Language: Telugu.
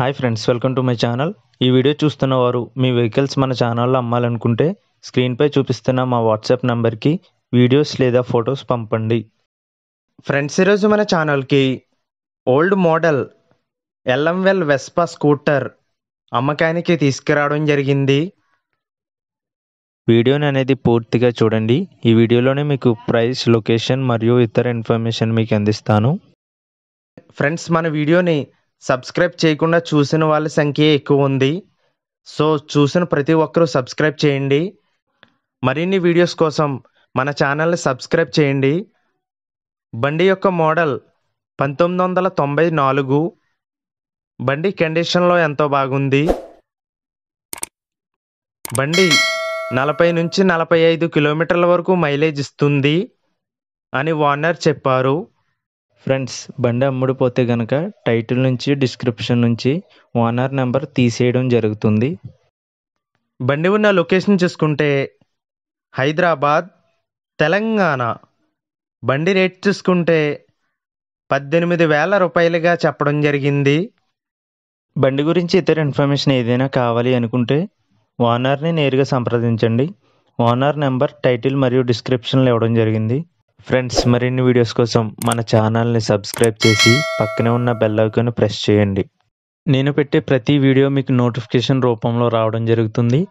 hi friends welcome to my channel ఈ వీడియో చూస్తున్న వారు మీ వెహికల్స్ మన ఛానల్లో అమ్మాలనుకుంటే స్క్రీన్పై చూపిస్తున్న మా వాట్సాప్ నెంబర్కి వీడియోస్ లేదా ఫొటోస్ పంపండి ఫ్రెండ్స్ ఈరోజు మన ఛానల్కి ఓల్డ్ మోడల్ ఎల్ఎంవెల్ వెస్పా స్కూటర్ అమ్మకానికి తీసుకురావడం జరిగింది వీడియోని అనేది పూర్తిగా చూడండి ఈ వీడియోలోనే మీకు ప్రైస్ లొకేషన్ మరియు ఇతర ఇన్ఫర్మేషన్ మీకు అందిస్తాను ఫ్రెండ్స్ మన వీడియోని సబ్స్క్రైబ్ చేయకుండా చూసిన వాళ్ళ సంఖ్య ఎక్కువ ఉంది సో చూసిన ప్రతి ఒక్కరూ సబ్స్క్రైబ్ చేయండి మరిన్ని వీడియోస్ కోసం మన ఛానల్ని సబ్స్క్రైబ్ చేయండి బండి యొక్క మోడల్ పంతొమ్మిది వందల తొంభై నాలుగు బండి కండిషన్లో ఎంతో బాగుంది బండి నలభై నుంచి నలభై ఐదు కిలోమీటర్ల వరకు మైలేజ్ ఇస్తుంది అని వార్నర్ చెప్పారు ఫ్రెండ్స్ బండి అమ్ముడుపోతే కనుక టైటిల్ నుంచి డిస్క్రిప్షన్ నుంచి ఓనర్ నెంబర్ తీసేయడం జరుగుతుంది బండి ఉన్న లొకేషన్ చూసుకుంటే హైదరాబాద్ తెలంగాణ బండి రేట్ చూసుకుంటే పద్దెనిమిది వేల రూపాయలుగా చెప్పడం జరిగింది బండి గురించి ఇతర ఇన్ఫర్మేషన్ ఏదైనా కావాలి అనుకుంటే ఓనర్ని నేరుగా సంప్రదించండి ఓనర్ నెంబర్ టైటిల్ మరియు డిస్క్రిప్షన్లో ఇవ్వడం జరిగింది ఫ్రెండ్స్ మరిన్ని వీడియోస్ కోసం మన ఛానల్ని సబ్స్క్రైబ్ చేసి పక్కనే ఉన్న బెల్ ఐకాన్ ప్రెస్ చేయండి నేను పెట్టే ప్రతి వీడియో మీకు నోటిఫికేషన్ రూపంలో రావడం జరుగుతుంది